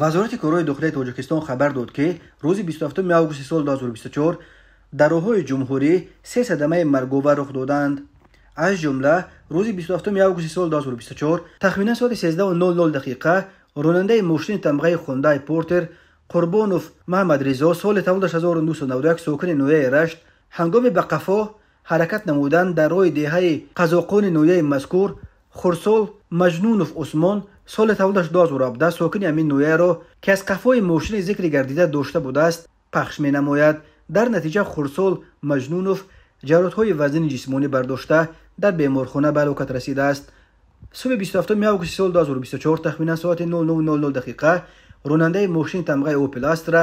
вазорати корҳои дохилаи тоҷикистон хабар дод ки рӯзи 27 августи соли 2024 дар роҳҳои ҷумҳурӣ се садамаи марговар рух доданд аз ҷумла рӯзи 27 августи соли 2024 тахминан соати 13:00 дақиқа ронандаи мошини тамғаи хундай портер қурбонов маҳмад ризо соли тавлудаш 1991 сокини ноҳияи рашт ҳангоми ба қафо ҳаракат намудан дар роҳи деҳаи қазоқони ноҳияи мазкур хурсол маҷнунов усмон соли таваллудаш 2017 сокини ҳамин ноияро ки аз қафои мошини зикри гардида дошта будааст пахш менамояд дар натиҷа хурсол маҷнунов ҷароҳатҳои вазнини ҷисмонӣ бардошта дар беморхона ба ҳалокат расидааст суби 27 августи соли 2024 тахминан соати 00 дақиқа ронандаи мошини тамғаи опел астра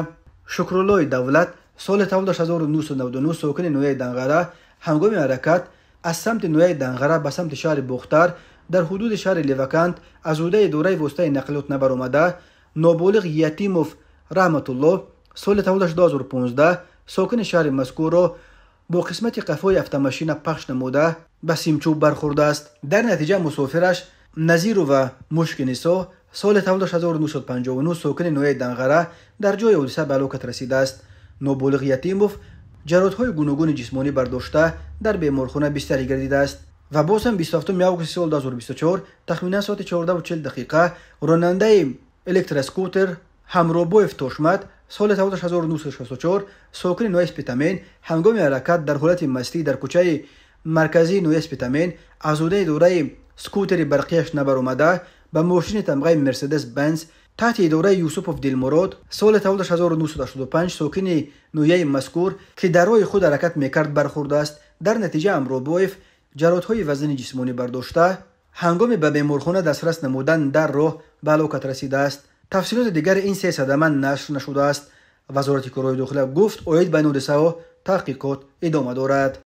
шукрулои давлат соли таваллудаш 1999 сокини ноияи данғара ҳангоми ҳаракат аз самти ноияи данғара ба самти шаҳри бухтар дар ҳудуди шаҳри леваканд аз ӯҳдаи идораи воситаи нақлиёт набаромада ноболиғ ятимов раҳматулло соли таваллудаш 2015 сокини шаҳри мазкурро бо қисмати қафои автомашина пахш намуда ба симчӯб бархӯрдааст дар натиҷа мусофираш назиру ва мушки нисо соли таваллудаш 1959 сокини ноҳияи данғара дар ҷои ҳодиса ба ҳалокат расидааст ноболиғ ятимов ҷароҳатҳои гуногуни ҷисмонӣ бардошта дар беморхона бистарӣ гардидааст ва боз ҳам 27 августи соли 2024 тахминан соати 14 дақиқа ронандаи электроскутер ҳамробоев тошмат соли таваташ 1964 сокини ноя спитамен ҳангоми ҳаракат дар ҳолати мастӣ дар кӯчаи марказии ноя спитамен азудаи идораи скутери барқияш набаромада ба мошини тамғаи мерседес бенс таҳти идораи юсупов дилмурод соли таваташ 1985 сокини ноияи мазкур ки дар роҳи худ ҳаракат мекард бархӯрдааст дар натиҷа амробоев جرات های وزن جسمانی برداشته هنگام به بیمارخانه دسترس نمودن در راه به علاقت رسیده است تفصیلات دیگر این سه صدمه نشر نشده است وزارت کرای داخلی گفت اوید ها تحقیقات ادامه دارد